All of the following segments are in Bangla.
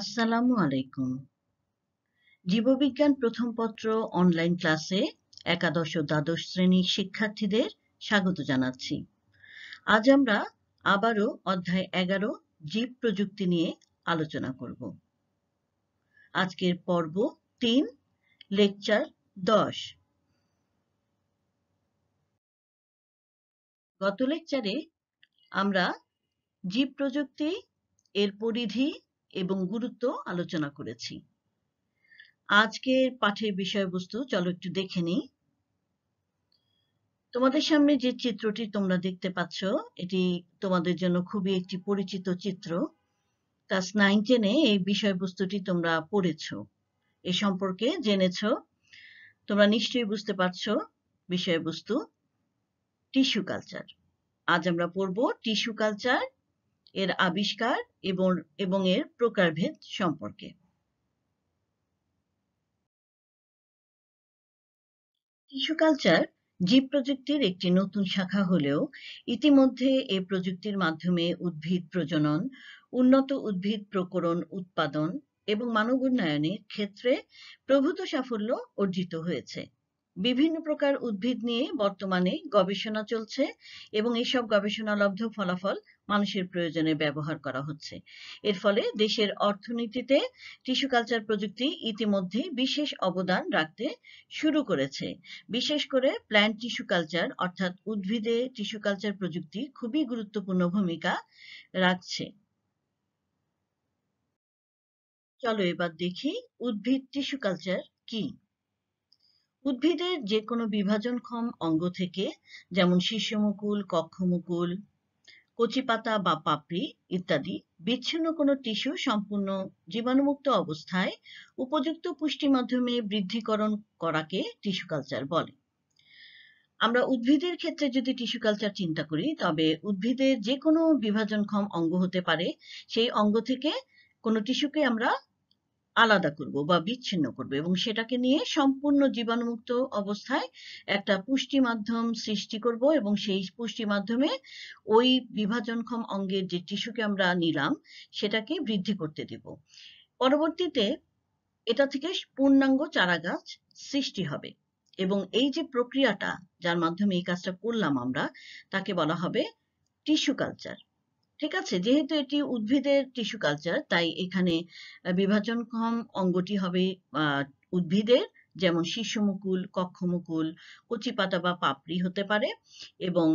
আসসালামু আলাইকুম জীববিজ্ঞান প্রথম পত্র অনলাইন ক্লাসে একাদশ ও দ্বাদশ শ্রেণীর শিক্ষার্থীদের স্বাগত জানাচ্ছি আজ আমরা আবারও অধ্যায় এগারো জীব প্রযুক্তি নিয়ে আলোচনা করব আজকের পর্ব তিন লেকচার দশ গত লেকচারে আমরা জীব প্রযুক্তি এর পরিধি এবং গুরুত্ব আলোচনা করেছি আজকের পাঠের বিষয়বস্তু চলো একটু দেখে নিই তোমাদের সামনে যে চিত্রটি তোমরা দেখতে পাচ্ছ এটি তোমাদের জন্য খুবই একটি পরিচিত চিত্র ক্লাস নাইন টেনে এই বিষয়বস্তুটি তোমরা পড়েছ এ সম্পর্কে জেনেছ তোমরা নিশ্চয়ই বুঝতে পারছ বিষয়বস্তু টিস্যু কালচার আজ আমরা পড়ব টিস্যু কালচার এর আবিষ্কার এবং এবং এর প্রকারভেদ সম্পর্কে টিস্যু কালচার জীব প্রযুক্তির একটি নতুন শাখা হলেও ইতিমধ্যে এ প্রযুক্তির মাধ্যমে উদ্ভিদ প্রজনন, উন্নত উদ্ভিদ প্রকরণ উৎপাদন এবং মানব উন্নয়নের ক্ষেত্রে প্রভূত সাফল্য অর্জিত হয়েছে। বিভিন্ন প্রকার উদ্ভিদ নিয়ে বর্তমানে গবেষণা চলছে এবং এইসব লব্ধ ফলাফল মানুষের প্রয়োজনে ব্যবহার করা হচ্ছে এর ফলে দেশের অর্থনীতিতে টিস্যু কালচার প্রযুক্তি ইতিমধ্যে বিশেষ অবদান রাখতে শুরু করেছে বিশেষ করে প্ল্যান্ট টিস্যু কালচার অর্থাৎ উদ্ভিদে টিস্যু কালচার প্রযুক্তি খুবই গুরুত্বপূর্ণ ভূমিকা রাখছে চলো এবার দেখি উদ্ভিদ টিস্যু কালচার কি উদ্ভিদের যে কোনো বিভাজনক্ষম অঙ্গ থেকে যেমন শীর্ষমুকুল কক্ষমুকুল কচিপাতা বা পাপড়ি ইত্যাদি বিচ্ছিন্ন কোনো টিস্যু সম্পূর্ণ জীবাণুমুক্ত অবস্থায় উপযুক্ত পুষ্টি মাধ্যমে বৃদ্ধিকরণ করাকে টিস্যু কালচার বলে আমরা উদ্ভিদের ক্ষেত্রে যদি টিস্যু কালচার চিন্তা করি তবে উদ্ভিদের যে কোনো বিভাজনক্ষম অঙ্গ হতে পারে সেই অঙ্গ থেকে কোনো টিস্যুকে আমরা আলাদা করব বা বিচ্ছিন্ন করব এবং সেটাকে নিয়ে সম্পূর্ণ জীবাণুমুক্ত অবস্থায় একটা পুষ্টি মাধ্যম সৃষ্টি করব এবং সেই পুষ্টি মাধ্যমে ওই বিভাজনক্ষম অঙ্গের যে টিস্যুকে আমরা নিলাম সেটাকে বৃদ্ধি করতে দেব পরবর্তীতে এটা থেকে পূর্ণাঙ্গ চারাগাছ সৃষ্টি হবে এবং এই যে প্রক্রিয়াটা যার মাধ্যমে এই কাজটা করলাম আমরা তাকে বলা হবে টিস্যু কালচার ঠিক আছে যেহেতু এটি উদ্ভিদের টিস্যু কালচার তাই এখানে বিভাজনক্ষম অঙ্গটি হবে উদ্ভিদের যেমন শিশুমুকুল কক্ষমুকুল কচি পাতা বা পাপড়ি হতে পারে এবং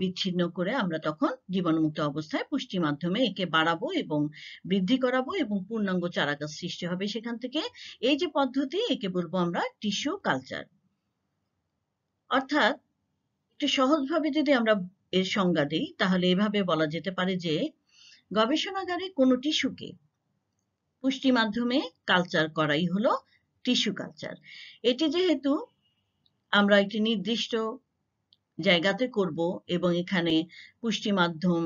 বিচ্ছিন্ন করে আমরা তখন জীবাণুমুক্ত অবস্থায় পুষ্টি মাধ্যমে একে বাড়াবো এবং বৃদ্ধি করাবো এবং পূর্ণাঙ্গ চারাগাছ সৃষ্টি হবে সেখান থেকে এই যে পদ্ধতি একে বলবো আমরা টিস্যু কালচার অর্থাৎ একটু সহজভাবে যদি আমরা এর সংজ্ঞা দিই তাহলে এভাবে বলা যেতে পারে যে গবেষণাগারে কোনো টিস্যুকে পুষ্টি মাধ্যমে কালচার করাই হলো টিস্যু কালচার এটি যেহেতু আমরা একটি নির্দিষ্ট জায়গাতে করব এবং এখানে পুষ্টি মাধ্যম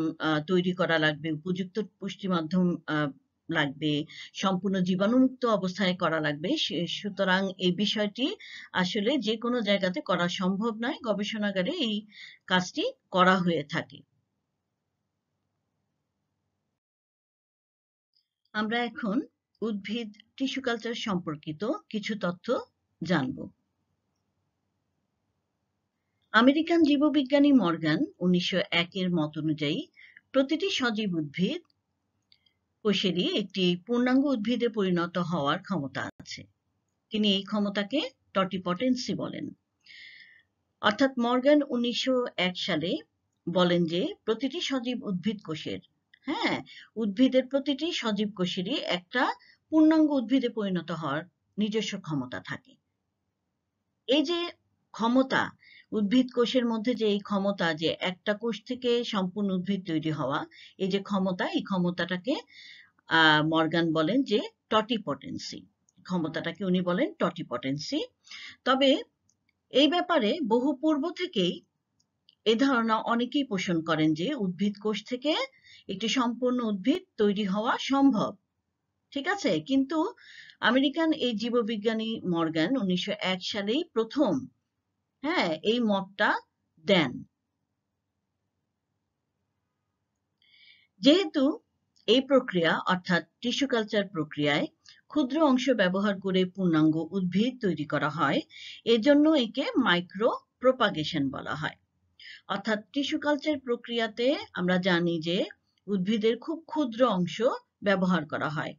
তৈরি করা লাগবে উপযুক্ত পুষ্টি মাধ্যম লাগবে সম্পূর্ণ জীবাণুমুক্ত অবস্থায় করা লাগবে সুতরাং এই বিষয়টি আসলে যে কোনো জায়গাতে করা সম্ভব নয় গবেষণাগারে এই কাজটি করা হয়ে থাকে আমরা এখন উদ্ভিদ টিস্যু কালচার সম্পর্কিত কিছু তথ্য জানব আমেরিকান জীববিজ্ঞানী মর্গান উনিশশো এর মত অনুযায়ী প্রতিটি সজীব উদ্ভিদ কোষেরই একটি পূর্ণাঙ্গ উদ্ভিদে পরিণত হওয়ার ক্ষমতা আছে তিনি এই ক্ষমতাকে টটিপটেন্সি বলেন অর্থাৎ মর্গান উনিশশো সালে বলেন যে প্রতিটি সজীব উদ্ভিদ কোষের হ্যাঁ উদ্ভিদের প্রতিটি সজীব কোষেরই একটা পূর্ণাঙ্গ উদ্ভিদে পরিণত হওয়ার নিজস্ব ক্ষমতা থাকে এই যে ক্ষমতা উদ্ভিদ কোষের মধ্যে যে এই ক্ষমতা যে একটা কোষ থেকে সম্পূর্ণ উদ্ভিদ তৈরি হওয়া এই যে ক্ষমতা এই ক্ষমতাটাকে মর্গান বলেন যে টটিপটেন্সি ক্ষমতাটাকে উনি বলেন টটিপটেন্সি তবে এই ব্যাপারে বহু পূর্ব থেকেই এ ধারণা অনেকেই পোষণ করেন যে উদ্ভিদ কোষ থেকে একটি সম্পূর্ণ উদ্ভিদ তৈরি হওয়া সম্ভব ঠিক আছে কিন্তু আমেরিকান এই জীববিজ্ঞানী মর্গান উনিশশো সালেই প্রথম হ্যাঁ এই মতটা দেন যেহেতু এই প্রক্রিয়া অর্থাৎ টিস্যু কালচার প্রক্রিয়ায় ক্ষুদ্র অংশ ব্যবহার করে পূর্ণাঙ্গ উদ্ভিদ তৈরি করা হয় এজন্য একে মাইক্রো প্রোপাগেশন বলা হয় অর্থাৎ টিস্যু কালচার প্রক্রিয়াতে আমরা জানি যে উদ্ভিদের খুব ক্ষুদ্র অংশ ব্যবহার করা হয়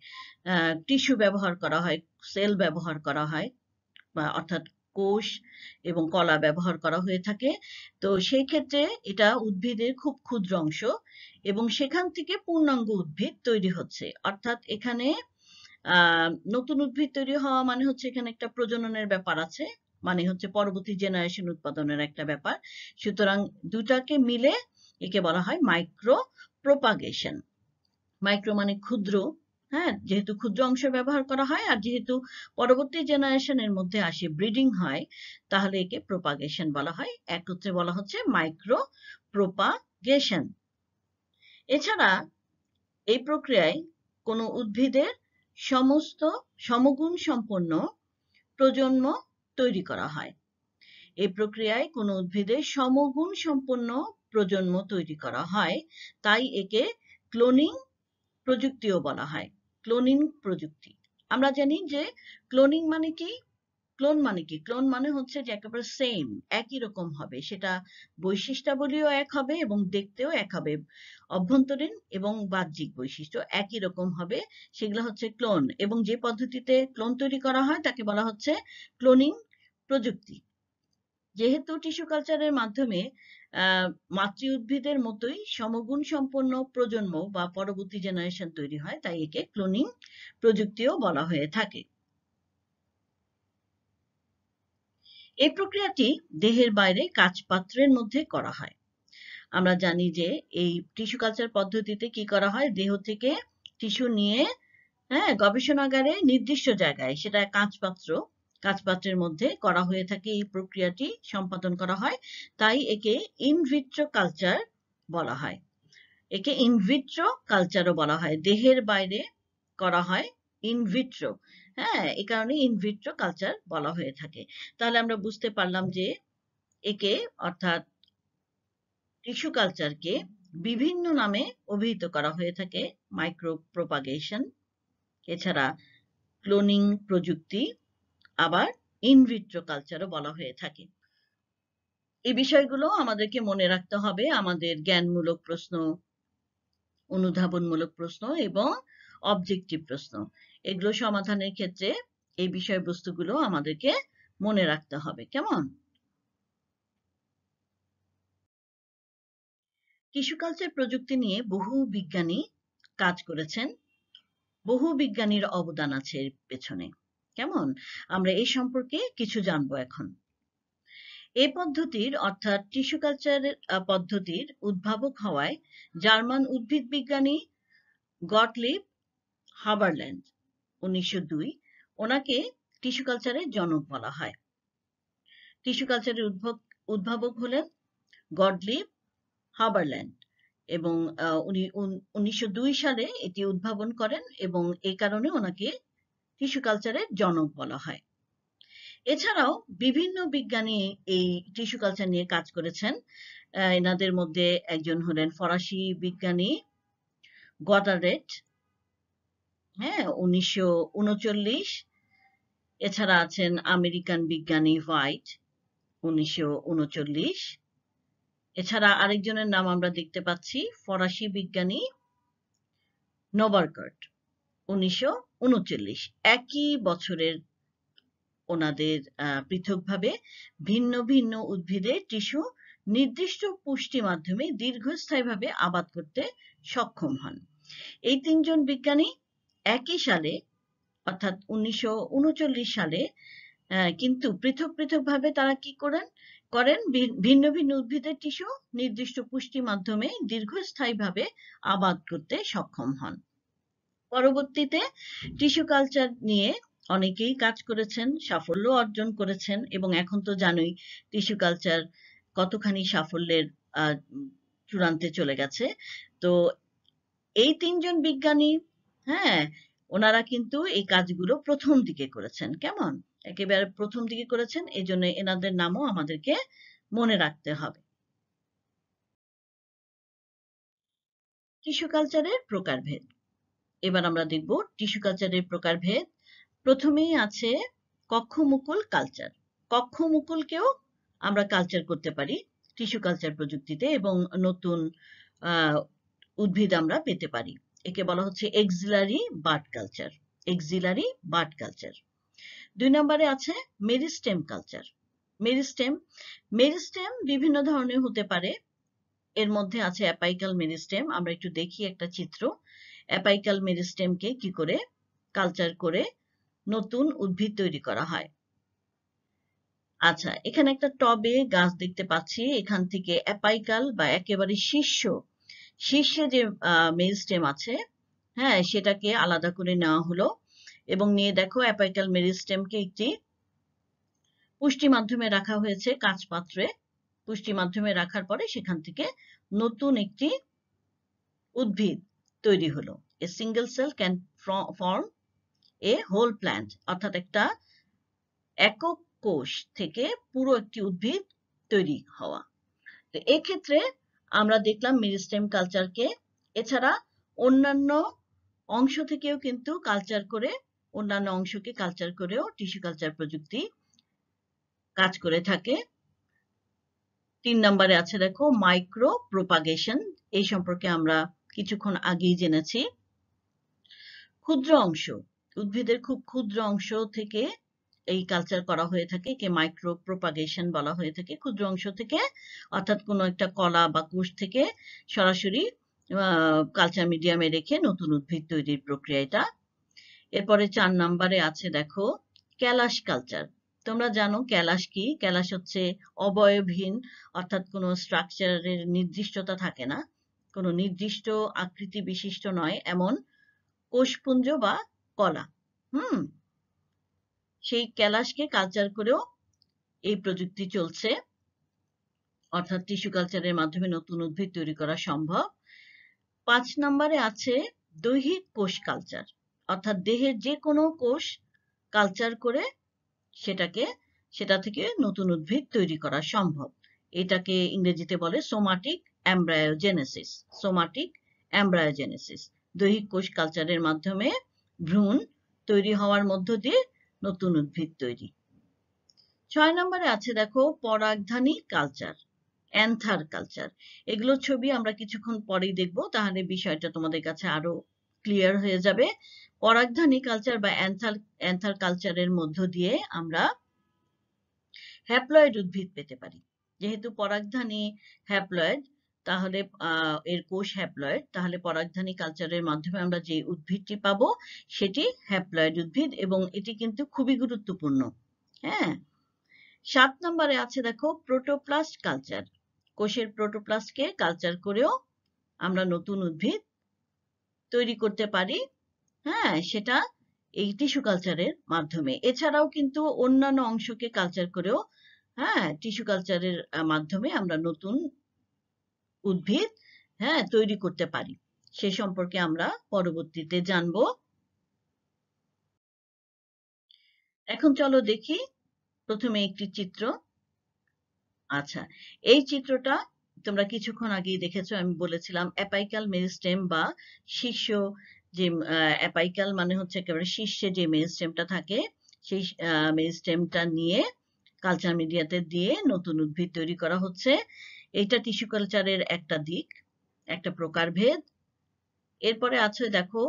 টিস্যু ব্যবহার করা হয় সেল ব্যবহার করা হয় বা অর্থাৎ কোষ এবং কলা ব্যবহার করা হয়ে থাকে তো সেই ক্ষেত্রে এটা উদ্ভিদের খুব ক্ষুদ্র অংশ এবং সেখান থেকে পূর্ণাঙ্গ উদ্ভিদ তৈরি হচ্ছে অর্থাৎ এখানে নতুন উদ্ভিদ তৈরি হওয়া মানে হচ্ছে এখানে একটা প্রজননের ব্যাপার আছে মানে হচ্ছে পরবর্তী জেনারেশন উৎপাদনের একটা ব্যাপার সুতরাং দুটাকে মিলে একে বলা হয় মাইক্রো প্রপাগেশন মাইক্রো মানে ক্ষুদ্র হ্যাঁ যেহেতু ক্ষুদ্র অংশে ব্যবহার করা হয় আর যেহেতু পরবর্তী জেনারেশনের মধ্যে আসে ব্রিডিং হয় তাহলে একে প্রোপাগেশন বলা হয় একত্রে বলা হচ্ছে মাইক্রো প্রোপাগেশন এছাড়া এই প্রক্রিয়ায় কোনো উদ্ভিদের সমস্ত সমগুণ সম্পন্ন প্রজন্ম তৈরি করা হয় এই প্রক্রিয়ায় কোনো উদ্ভিদের সমগুণ সম্পন্ন প্রজন্ম তৈরি করা হয় তাই একে ক্লোনিং প্রযুক্তিও বলা হয় ক্লোনিং প্রযুক্তি আমরা জানি যে ক্লোনিং মানে কি ক্লোন মানে কি ক্লোন মানে হচ্ছে যে একেবারে সেম একই রকম হবে সেটা বৈশিষ্ট্যাবলীও এক হবে এবং দেখতেও এক হবে অভ্যন্তরীণ এবং বাহ্যিক বৈশিষ্ট্য একই রকম হবে সেগুলো হচ্ছে ক্লোন এবং যে পদ্ধতিতে ক্লোন তৈরি করা হয় তাকে বলা হচ্ছে ক্লোনিং প্রযুক্তি যেহেতু টিস্যু কালচারের মাধ্যমে মাতৃ উদ্ভিদের মতোই সমগুণ সম্পন্ন প্রজন্ম বা পরবর্তী জেনারেশন তৈরি হয় তাই একে ক্লোনিং প্রযুক্তিও বলা হয়ে থাকে এই প্রক্রিয়াটি দেহের বাইরে কাঁচপাত্রের মধ্যে করা হয় আমরা জানি যে এই টিস্যু কালচার পদ্ধতিতে কি করা হয় দেহ থেকে টিস্যু নিয়ে হ্যাঁ গবেষণাগারে নির্দিষ্ট জায়গায় সেটা কাঁচপাত্র কাজপাত্রের মধ্যে করা হয়ে থাকে এই প্রক্রিয়াটি সম্পাদন করা হয় তাই একে ইনভিট্রো কালচার বলা হয় একে ইনভিট্রো কালচারও বলা হয় দেহের বাইরে করা হয় ইনভিট্রো হ্যাঁ এ কারণে ইনভিট্রো কালচার বলা হয়ে থাকে তাহলে আমরা বুঝতে পারলাম যে একে অর্থাৎ টিস্যু কালচারকে বিভিন্ন নামে অভিহিত করা হয়ে থাকে মাইক্রো প্রপাগেশন এছাড়া ক্লোনিং প্রযুক্তি আবার ইনভিট্রো কালচারও বলা হয়ে থাকে এই বিষয়গুলো আমাদেরকে মনে রাখতে হবে আমাদের জ্ঞানমূলক প্রশ্ন অনুধাবনমূলক প্রশ্ন এবং অবজেক্টিভ প্রশ্ন এগুলো সমাধানের ক্ষেত্রে এই বিষয়বস্তুগুলো আমাদেরকে মনে রাখতে হবে কেমন টিস্যু কালচার প্রযুক্তি নিয়ে বহু বিজ্ঞানী কাজ করেছেন বহু বিজ্ঞানীর অবদান আছে এর পেছনে কেমন আমরা এই সম্পর্কে কিছু জানবো এখন এ পদ্ধতির অর্থাৎ টিস্যু কালচার পদ্ধতির উদ্ভাবক হওয়ায় জার্মান উদ্ভিদ বিজ্ঞানী গটলিব হাবারল্যান্ড উনিশশো দুই ওনাকে টিস্যু কালচারের জনক বলা হয় টিস্যু কালচারের উদ্ভাবক হলেন গডলিব হাবারল্যান্ড এবং উনি উনিশশো সালে এটি উদ্ভাবন করেন এবং এ কারণে ওনাকে টিস্যু কালচারের জনক বলা হয় এছাড়াও বিভিন্ন বিজ্ঞানী এই টিস্যু কালচার নিয়ে কাজ করেছেন এনাদের মধ্যে একজন হলেন ফরাসি বিজ্ঞানী গডারেট হ্যাঁ উনিশশো উনচল্লিশ এছাড়া আছেন আমেরিকান বিজ্ঞানী হোয়াইট উনিশশো উনচল্লিশ এছাড়া আরেকজনের নাম আমরা দেখতে পাচ্ছি ফরাসি বিজ্ঞানী নোবার্কার্ট উনিশশো উনচল্লিশ একই বছরের ওনাদের পৃথকভাবে ভিন্ন ভিন্ন উদ্ভিদের টিস্যু নির্দিষ্ট পুষ্টি মাধ্যমে দীর্ঘস্থায়ীভাবে আবাদ করতে সক্ষম হন এই তিনজন বিজ্ঞানী একই সালে অর্থাৎ উনিশশো সালে কিন্তু পৃথক পৃথকভাবে তারা কি করেন করেন ভিন্ন ভিন্ন উদ্ভিদের টিস্যু নির্দিষ্ট পুষ্টি মাধ্যমে দীর্ঘস্থায়ীভাবে আবাদ করতে সক্ষম হন পরবর্তীতে টিস্যু কালচার নিয়ে অনেকেই কাজ করেছেন সাফল্য অর্জন করেছেন এবং এখন তো জানোই টিস্যু কালচার কতখানি সাফল্যের চূড়ান্তে চলে গেছে তো এই তিনজন বিজ্ঞানী হ্যাঁ ওনারা কিন্তু এই কাজগুলো প্রথম দিকে করেছেন কেমন একেবারে প্রথম দিকে করেছেন এই জন্য এনাদের নামও আমাদেরকে মনে রাখতে হবে টিস্যু কালচারের প্রকারভেদ এবার আমরা দেখব টিস্যু কালচারের প্রকারভেদ প্রথমেই আছে কক্ষমুকুল কালচার কক্ষমুকুলকেও আমরা কালচার করতে পারি টিস্যু কালচার প্রযুক্তিতে এবং নতুন উদ্ভিদ আমরা পেতে পারি একে বলা হচ্ছে axillary bud culture axillary bud culture দুই নম্বরে আছে মেরিস্টেম কালচার মেরিস্টেম মেরিস্টেম বিভিন্ন ধরনের হতে পারে এর মধ্যে আছে অ্যাপাইকাল মেরিস্টেম আমরা একটু দেখি একটা চিত্র অ্যাপাইকাল মেরিস্টেমকে কি করে কালচার করে নতুন উদ্ভিদ তৈরি করা হয় আচ্ছা এখানে একটা টবে গাছ দেখতে পাচ্ছি এখান থেকে অ্যাপাইকাল বা একেবারে শীর্ষ শীর্ষে যে মেরিস্টেম আছে হ্যাঁ সেটাকে আলাদা করে নেওয়া হলো এবং নিয়ে দেখো অ্যাপাইকাল মেরিস্টেমকে একটি পুষ্টি মাধ্যমে রাখা হয়েছে কাঁচ পাত্রে পুষ্টি মাধ্যমে রাখার পরে সেখান থেকে নতুন একটি উদ্ভিদ তৈরি হলো a single cell can form a whole plant অর্থাৎ একটা একক কোষ থেকে পুরো একটি উদ্ভিদ তৈরি হওয়া তো এক্ষেত্রে আমরা দেখলাম মেরিস্টেম কালচারকে এছাড়া অন্যান্য অংশ থেকেও কিন্তু কালচার করে অন্যান্য অংশকে কালচার করেও টিস্যু কালচার প্রযুক্তি কাজ করে থাকে তিন নম্বরে আছে দেখো মাইক্রো প্রোপাগেশন এই সম্পর্কে আমরা কিছুক্ষণ আগেই জেনেছি ক্ষুদ্র অংশ উদ্ভিদের খুব ক্ষুদ্র অংশ থেকে এই কালচার করা হয়ে থাকে একে মাইক্রো প্রোপাগেশন বলা হয়ে থাকে ক্ষুদ্র অংশ থেকে অর্থাৎ কোনো একটা কলা বা কোষ থেকে সরাসরি কালচার মিডিয়ামে রেখে নতুন উদ্ভিদ তৈরির প্রক্রিয়া এটা এরপরে চার নাম্বারে আছে দেখো ক্যালাশ কালচার তোমরা জানো ক্যালাশ কি ক্যালাশ হচ্ছে অবয়বহীন অর্থাৎ কোনো স্ট্রাকচারের নির্দিষ্টতা থাকে না কোন নির্দিষ্ট আকৃতি বিশিষ্ট নয় এমন কোষপুঞ্জ বা কলা হুম সেই ক্যালাসকে কালচার করেও এই প্রযুক্তি চলছে অর্থাৎ টিস্যু কালচারের মাধ্যমে নতুন উদ্ভিদ তৈরি করা সম্ভব পাঁচ নম্বরে আছে দৈহিক কোষ কালচার অর্থাৎ দেহের যে কোনো কোষ কালচার করে সেটাকে সেটা থেকে নতুন উদ্ভিদ তৈরি করা সম্ভব এটাকে ইংরেজিতে বলে সোমাটিক এমব্রায়োজেনেসিস সোমাটিক এমব্রায়োজেনেসিস দৈহিক কোষ কালচারের মাধ্যমে ভ্রূণ তৈরি হওয়ার মধ্য দিয়ে নতুন উদ্ভিদ তৈরি ছয় নম্বরে আছে দেখো পরাগধানী কালচার অ্যান্থার কালচার এগুলো ছবি আমরা কিছুক্ষণ পরেই দেখব তাহলে বিষয়টা তোমাদের কাছে আরো ক্লিয়ার হয়ে যাবে পরাগধানী কালচার বা অ্যান্থার অ্যান্থার কালচারের মধ্য দিয়ে আমরা হ্যাপ্লয়েড উদ্ভিদ পেতে পারি যেহেতু পরাগধানী হ্যাপ্লয়েড তাহলে এর কোষ হ্যাপ্লয়েড তাহলে পরাগধানী কালচারের মাধ্যমে আমরা যে উদ্ভিদটি পাবো সেটি হ্যাপ্লয়েড উদ্ভিদ এবং এটি কিন্তু খুবই গুরুত্বপূর্ণ হ্যাঁ সাত নম্বরে আছে দেখো প্রোটোপ্লাস্ট কালচার কোষের প্রোটোপ্লাস্টকে কালচার করেও আমরা নতুন উদ্ভিদ তৈরি করতে পারি হ্যাঁ সেটা এই টিস্যু কালচারের মাধ্যমে এছাড়াও কিন্তু অন্যান্য অংশকে কালচার করেও হ্যাঁ টিস্যু কালচারের মাধ্যমে আমরা নতুন উদ্ভিদ হ্যাঁ তৈরি করতে পারি সে সম্পর্কে আমরা পরবর্তীতে জানব এখন চলো দেখি প্রথমে একটি চিত্র আচ্ছা এই চিত্রটা তোমরা কিছুক্ষণ আগেই দেখেছো আমি বলেছিলাম অ্যাপাইকাল মেরিস্টেম বা শীর্ষ যে অ্যাপাইকাল মানে হচ্ছে একেবারে শীর্ষে যে মেরিস্টেমটা থাকে সেই মেরিস্টেমটা নিয়ে কালচার মিডিয়াতে দিয়ে নতুন উদ্ভিদ তৈরি করা হচ্ছে এটা টিস্যু কালচারের একটা দিক একটা প্রকারভেদ এরপরে আছে দেখো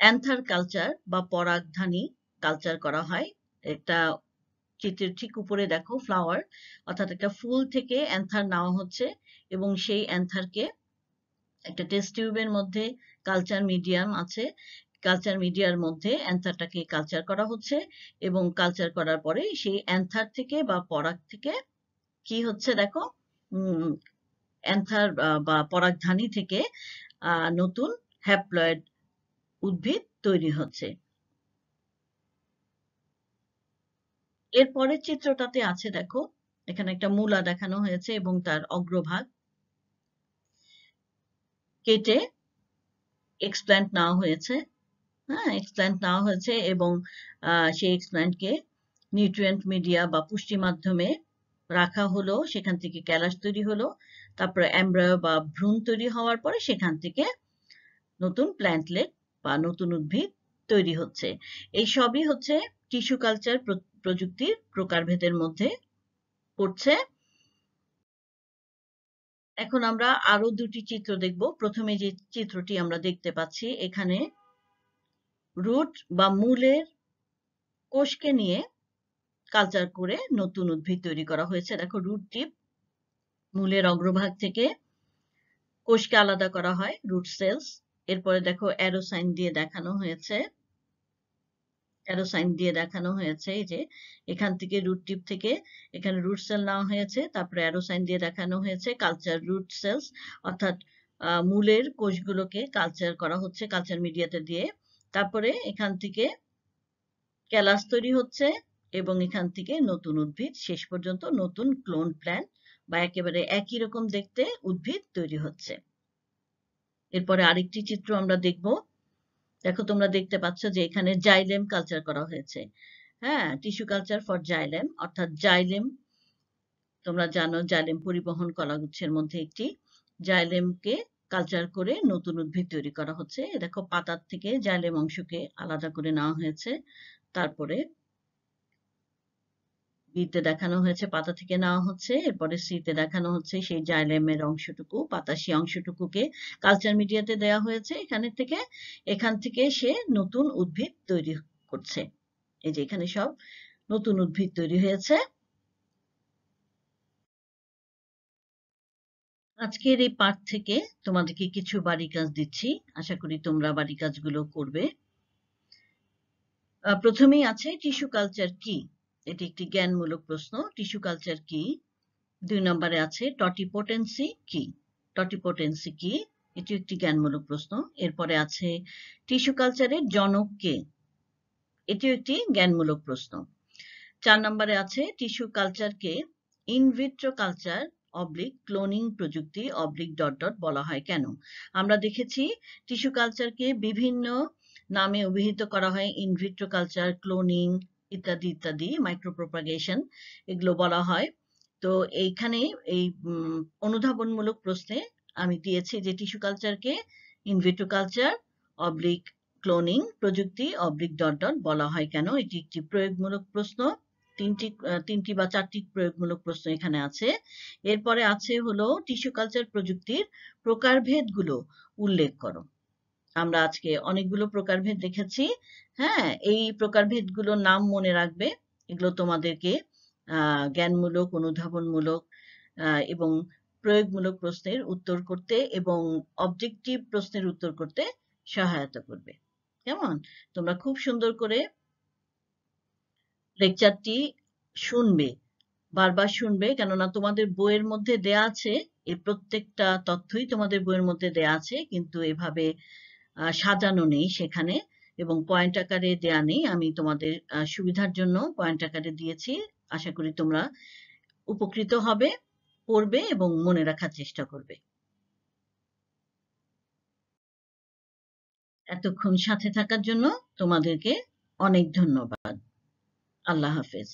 অ্যান্থার কালচার বা পরাগধানী কালচার করা হয় একটা চিত্রের ঠিক উপরে দেখো ফ্লাওয়ার অর্থাৎ একটা ফুল থেকে অ্যান্থার নেওয়া হচ্ছে এবং সেই অ্যান্থারকে একটা টেস্ট টিউবের মধ্যে কালচার মিডিয়াম আছে কালচার মিডিয়ার মধ্যে অ্যান্থারটাকে কালচার করা হচ্ছে এবং কালচার করার পরে সেই অ্যান্থার থেকে বা পরাগ থেকে কি হচ্ছে দেখো অ্যান্থার বা পরাগধানী থেকে নতুন হ্যাপ্লয়েড উদ্ভিদ তৈরি হচ্ছে এর পরের চিত্রটাতে আছে দেখো এখানে একটা মূলা দেখানো হয়েছে এবং তার অগ্রভাগ কেটে এক্সপ্ল্যান্ট নেওয়া হয়েছে হ্যাঁ এক্সপ্ল্যান্ট নেওয়া হয়েছে এবং সেই এক্সপ্ল্যান্টকে নিউট্রিয়েন্ট মিডিয়া বা পুষ্টি মাধ্যমে রাখা হলো সেখান থেকে ক্যালাস তৈরি হলো তারপরে অ্যামব্রায়ো বা ভ্রূণ তৈরি হওয়ার পরে সেখান থেকে নতুন প্ল্যান্টলেট বা নতুন উদ্ভিদ তৈরি হচ্ছে এই সবই হচ্ছে টিস্যু কালচার প্রযুক্তির প্রকারভেদের মধ্যে পড়ছে এখন আমরা আরো দুটি চিত্র দেখব প্রথমে যে চিত্রটি আমরা দেখতে পাচ্ছি এখানে রুট বা মূলের কোষকে নিয়ে কালচার করে নতুন উদ্ভিদ তৈরি করা হয়েছে দেখো রুট টিপ মূলের অগ্রভাগ থেকে কোষকে আলাদা করা হয় রুট সেলস এরপরে দেখো অ্যারোসাইন দিয়ে দেখানো হয়েছে অ্যারোসাইন দিয়ে দেখানো হয়েছে এই যে এখান থেকে রুট টিপ থেকে এখানে রুট সেল নেওয়া হয়েছে তারপরে অ্যারোসাইন দিয়ে দেখানো হয়েছে কালচার রুট সেলস অর্থাৎ মূলের কোষগুলোকে কালচার করা হচ্ছে কালচার মিডিয়াতে দিয়ে তারপরে এখান থেকে ক্যালাস তৈরি হচ্ছে এবং এখান থেকে নতুন উদ্ভিদ শেষ পর্যন্ত নতুন ক্লোন প্ল্যান্ট বা একেবারে একই রকম দেখতে উদ্ভিদ তৈরি হচ্ছে এরপরে আরেকটি চিত্র আমরা দেখব দেখো তোমরা দেখতে পাচ্ছ যে এখানে জাইলেম কালচার করা হয়েছে হ্যাঁ টিস্যু কালচার ফর জাইলেম অর্থাৎ জাইলেম তোমরা জানো জাইলেম পরিবহন কলা গুচ্ছের মধ্যে একটি জাইলেমকে কালচার করে নতুন উদ্ভিদ তৈরি করা হচ্ছে দেখো পাতার থেকে জাইলেম অংশকে আলাদা করে নেওয়া হয়েছে তারপরে ইতে দেখানো হয়েছে পাতা থেকে নেওয়া হচ্ছে এরপরে সিতে দেখানো হচ্ছে সেই জাইলেমের অংশটুকু পাতা সেই অংশটুকুকে কালচার মিডিয়াতে দেয়া হয়েছে এখানে থেকে এখান থেকে সে নতুন উদ্ভিদ তৈরি করছে এই যে এখানে সব নতুন উদ্ভিদ তৈরি হয়েছে আজকের এই পাঠ থেকে তোমাদেরকে কিছু বাড়ি কাজ দিচ্ছি আশা করি তোমরা বাড়ি কাজগুলো করবে প্রথমেই আছে টিস্যু কালচার কি এটি একটি জ্ঞানমূলক প্রশ্ন টিস্যু কালচার কি দুই নম্বরে আছে টটিপোটেন্সি কি টটিপোটেন্সি কি এটি একটি জ্ঞানমূলক প্রশ্ন এরপরে আছে টিস্যু কালচারের জনক কে এটিও একটি জ্ঞানমূলক প্রশ্ন চার নম্বরে আছে টিস্যু কালচারকে ইনভিট্রো কালচার অবলিক ক্লোনিং প্রযুক্তি অবলিক ডট ডট বলা হয় কেন আমরা দেখেছি টিস্যু কালচারকে বিভিন্ন নামে অভিহিত করা হয় ইনভিট্রো কালচার ক্লোনিং ইত্যাদি ইত্যাদি মাইক্রোপ্রোপাগেশন এগুলো বলা হয় তো এইখানে এই অনুধাবনমূলক প্রশ্নে আমি দিয়েছি যে টিস্যু কালচারকে ইনভিট্রো কালচার অবলিক ক্লোনিং প্রযুক্তি অবলিক ডট ডট বলা হয় কেন এটি একটি প্রয়োগমূলক প্রশ্ন তিনটি তিনটি বা চারটি প্রয়োগমূলক প্রশ্ন এখানে আছে এরপরে আছে হলো টিস্যু কালচার প্রযুক্তির প্রকারভেদগুলো উল্লেখ করো আমরা আজকে অনেকগুলো প্রকারভেদ দেখেছি হ্যাঁ এই প্রকারভেদগুলোর নাম মনে রাখবে এগুলো তোমাদেরকে জ্ঞানমূলক অনুধাবনমূলক এবং প্রয়োগমূলক প্রশ্নের উত্তর করতে এবং অবজেক্টিভ প্রশ্নের উত্তর করতে সহায়তা করবে কেমন তোমরা খুব সুন্দর করে লেকচারটি শুনবে বারবার শুনবে কেননা তোমাদের বইয়ের মধ্যে দেয়া আছে এই প্রত্যেকটা তথ্যই তোমাদের বইয়ের মধ্যে দেয়া আছে কিন্তু এভাবে সাজানো নেই সেখানে এবং পয়েন্ট আকারে দেয়া নেই আমি তোমাদের সুবিধার জন্য পয়েন্ট আকারে দিয়েছি আশা করি তোমরা উপকৃত হবে পড়বে এবং মনে রাখার চেষ্টা করবে এতক্ষণ সাথে থাকার জন্য তোমাদেরকে অনেক ধন্যবাদ আল্লাহ হাফেজ